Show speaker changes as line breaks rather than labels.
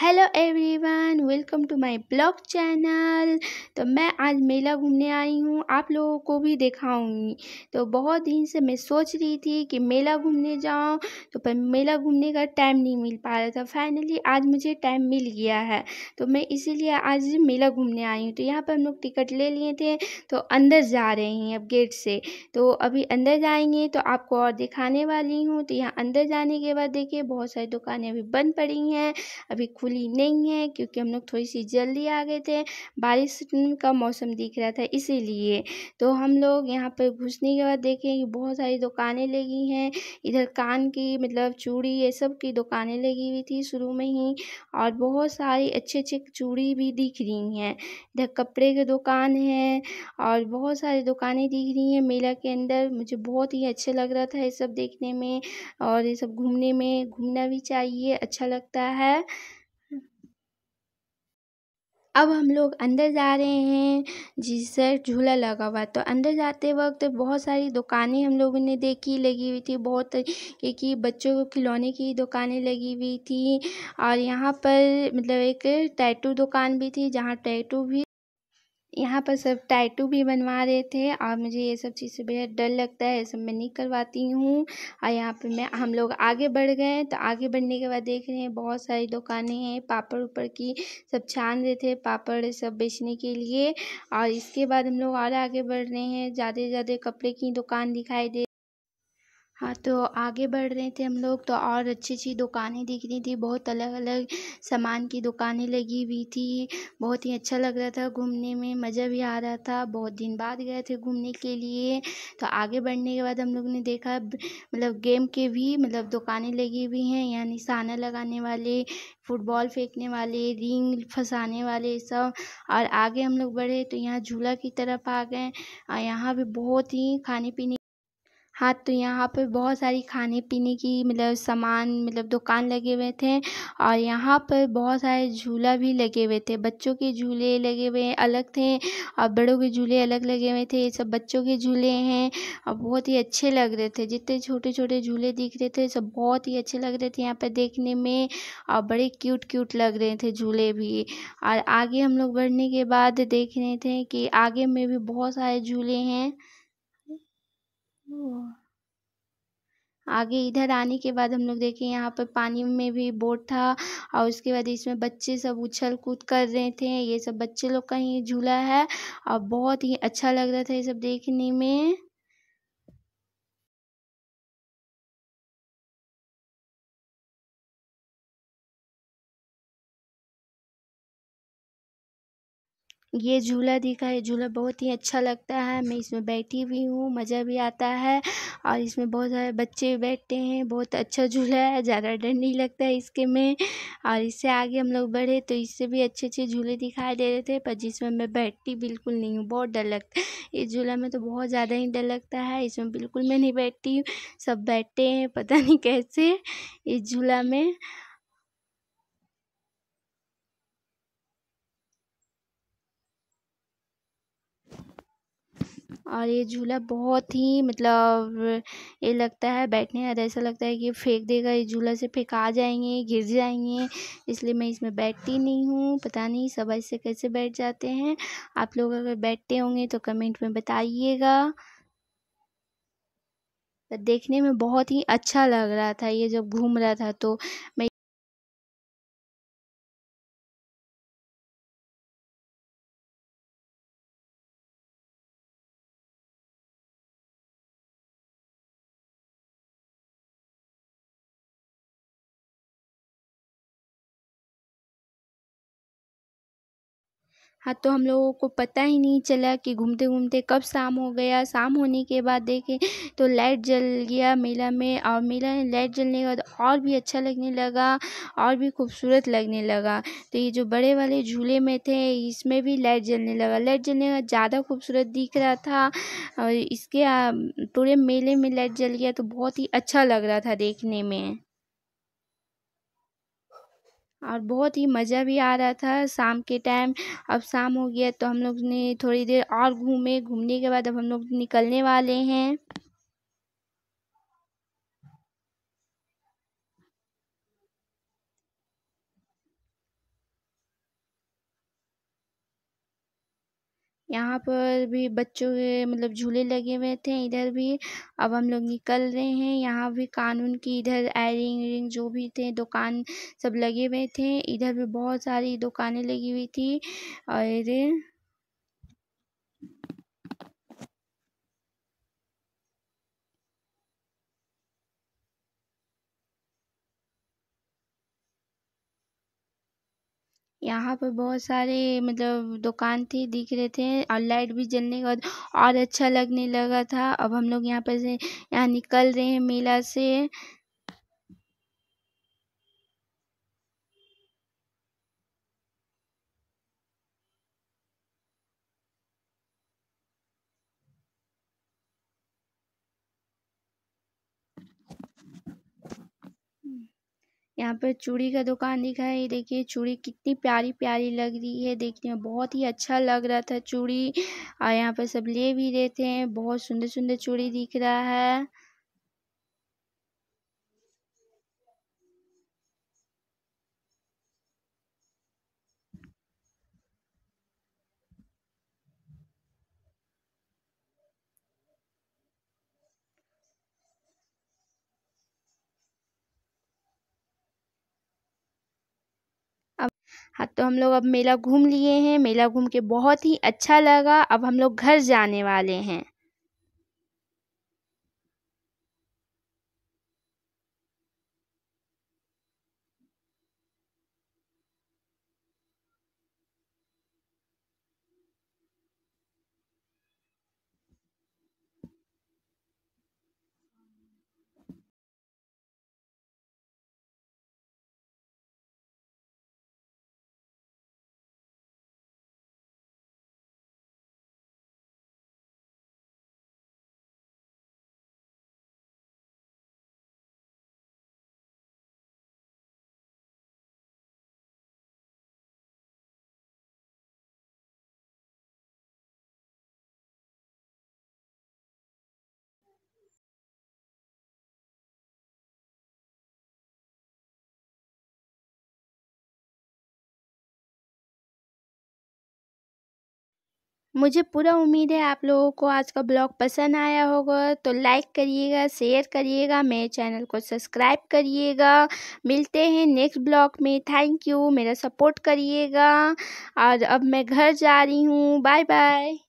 Hello everyone welcome to my blog channel तो मैं आज मेला घूमने आई हूँ आप लोगों को भी दिखाऊंगी तो बहुत दिन से मैं सोच रही थी कि मेला घूमने जाऊँ तो पर मेला घूमने का टाइम नहीं मिल पा रहा था फाइनली आज मुझे टाइम मिल गया है तो मैं इसीलिए आज मेला घूमने आई हूँ तो यहाँ पर हम लोग टिकट ले लिए थे तो अंदर जा रहे हैं अब गेट से तो अभी अंदर जाएंगे तो आपको और दिखाने वाली हूँ तो यहाँ अंदर जाने के बाद देखिए बहुत सारी दुकानें अभी बंद पड़ी हैं अभी खुद फुलफुली नहीं है क्योंकि हम लोग थोड़ी सी जल्दी आ गए थे बारिश का मौसम दिख रहा था इसीलिए तो हम लोग यहाँ पर घुसने के बाद देखें कि बहुत सारी दुकानें लगी हैं इधर कान की मतलब चूड़ी ये सब की दुकानें लगी हुई थी शुरू में ही और बहुत सारी अच्छे अच्छे चूड़ी भी दिख रही हैं इधर कपड़े की दुकान है और बहुत सारी दुकानें दिख रही हैं मेला के अंदर मुझे बहुत ही अच्छा लग रहा था ये सब देखने में और ये सब घूमने में घूमना भी चाहिए अच्छा लगता है अब हम लोग अंदर जा रहे हैं जिससे झूला लगा हुआ तो अंदर जाते वक्त बहुत सारी दुकानें हम लोगों ने देखी लगी हुई थी बहुत तरीके की बच्चों को खिलौने की दुकानें लगी हुई थी और यहाँ पर मतलब एक टैटू दुकान भी थी जहाँ टैटू भी यहाँ पर सब टैटू भी बनवा रहे थे और मुझे ये सब चीज़ से बेहद डर लगता है ये सब मैं नहीं करवाती हूँ और यहाँ पे मैं हम लोग आगे बढ़ गए तो आगे बढ़ने के बाद देख रहे हैं बहुत सारी दुकानें हैं पापड़ ऊपर की सब छान रहे थे पापड़ सब बेचने के लिए और इसके बाद हम लोग और आगे बढ़ रहे हैं ज़्यादा से ज़्यादा कपड़े की दुकान दिखाई दे हाँ तो आगे बढ़ रहे थे हम लोग तो और अच्छी अच्छी दुकानें दिख रही थी बहुत अलग अलग सामान की दुकानें लगी हुई थी बहुत ही अच्छा लग रहा था घूमने में मज़ा भी आ रहा था बहुत दिन बाद गए थे घूमने के लिए तो आगे बढ़ने के बाद हम लोग ने देखा मतलब गेम के भी मतलब दुकानें लगी हुई हैं यहाँ निशाना लगाने वाले फुटबॉल फेंकने वाले रिंग फंसाने वाले सब और आगे हम लोग बढ़े तो यहाँ झूला की तरफ आ गए और यहाँ भी बहुत ही खाने पीने हाँ तो यहाँ पर बहुत सारी खाने पीने की मतलब सामान मतलब दुकान लगे हुए थे और यहाँ पर बहुत सारे झूला भी लगे हुए थे बच्चों के झूले लगे हुए अलग थे और बड़ों के झूले अलग लगे हुए थे ये सब बच्चों के झूले हैं और बहुत ही अच्छे लग रहे थे जितने छोटे छोटे झूले दिख रहे थे सब बहुत ही अच्छे लग रहे थे यहाँ पर देखने में और बड़े क्यूट क्यूट लग रहे थे झूले भी और आगे हम लोग बढ़ने के बाद देख रहे थे कि आगे में भी बहुत सारे झूले हैं आगे इधर आने के बाद हम लोग देखे यहाँ पर पानी में भी बोट था और उसके बाद इसमें बच्चे सब उछल-कूद कर रहे थे। ये सब बच्चे लोग का ही झूला है और बहुत ही अच्छा लग रहा था ये सब देखने में। ये झूला दिखा है झूला बहुत ही अच्छा लगता है मैं इसमें बैठी भी हूँ मज़ा भी आता है और इसमें बहुत सारे बच्चे बैठते हैं बहुत अच्छा झूला है ज़्यादा डर नहीं लगता है इसके में और इससे आगे हम लोग बढ़े तो इससे भी अच्छे अच्छे झूले दिखाई दे रहे थे पर जिसमें मैं बैठती बिल्कुल नहीं हूँ बहुत डर लगता है इस झूला में तो बहुत ज़्यादा ही डर लगता है इसमें बिल्कुल मैं नहीं बैठती सब बैठते हैं पता नहीं कैसे इस झूला में और ये झूला बहुत ही मतलब ये लगता है बैठने ऐसा लगता है कि फेंक देगा ये झूला से फेंका जाएंगे गिर जाएंगे इसलिए मैं इसमें बैठती नहीं हूँ पता नहीं सब ऐसे कैसे बैठ जाते हैं आप लोग अगर बैठते होंगे तो कमेंट में बताइएगा देखने में बहुत ही अच्छा लग रहा था ये जब घूम रहा था तो मैं हाँ तो हम लोगों को पता ही नहीं चला कि घूमते घूमते कब शाम हो गया शाम होने के बाद देखें तो लाइट जल गया मेला में और मेला में लाइट जलने के बाद और भी अच्छा लगने लगा और भी खूबसूरत लगने लगा तो ये जो बड़े वाले झूले में थे इसमें भी लाइट जलने लगा लाइट जलने का ज़्यादा खूबसूरत दिख रहा था और इसके हाँ, पूरे मेले में लाइट जल गया तो बहुत ही अच्छा लग रहा था देखने में और बहुत ही मज़ा भी आ रहा था शाम के टाइम अब शाम हो गया तो हम लोग ने थोड़ी देर और घूमे घूमने के बाद अब हम लोग निकलने वाले हैं यहाँ पर भी बच्चों के मतलब झूले लगे हुए थे इधर भी अब हम लोग निकल रहे हैं यहाँ भी कानून की इधर आयरिंग उरिंग जो भी थे दुकान सब लगे हुए थे इधर भी बहुत सारी दुकानें लगी हुई थी और यहाँ पे बहुत सारे मतलब दुकान थे दिख रहे थे और लाइट भी जलने के बाद और अच्छा लगने लगा था अब हम लोग यहाँ पे से यहाँ निकल रहे हैं मेला से। यहाँ पे चूड़ी का दुकान दिख रहा है ये देखिए चूड़ी कितनी प्यारी-प्यारी लग रही है देखने में बहुत ही अच्छा लग रहा था चूड़ी और यहाँ पे सब ले भी रहे थे बहुत सुंदर-सुंदर चूड़ी दिख रहा है। हाँ तो हम लोग अब मेला घूम लिए हैं मेला घूम के बहुत ही अच्छा लगा अब हम लोग घर जाने वाले हैं मुझे पूरा उम्मीद है आप लोगों को आज का ब्लॉग पसंद आया होगा तो लाइक करिएगा शेयर करिएगा मेरे चैनल को सब्सक्राइब करिएगा मिलते हैं नेक्स्ट ब्लॉग में थैंक यू मेरा सपोर्ट करिएगा और अब मैं घर जा रही हूँ बाय बाय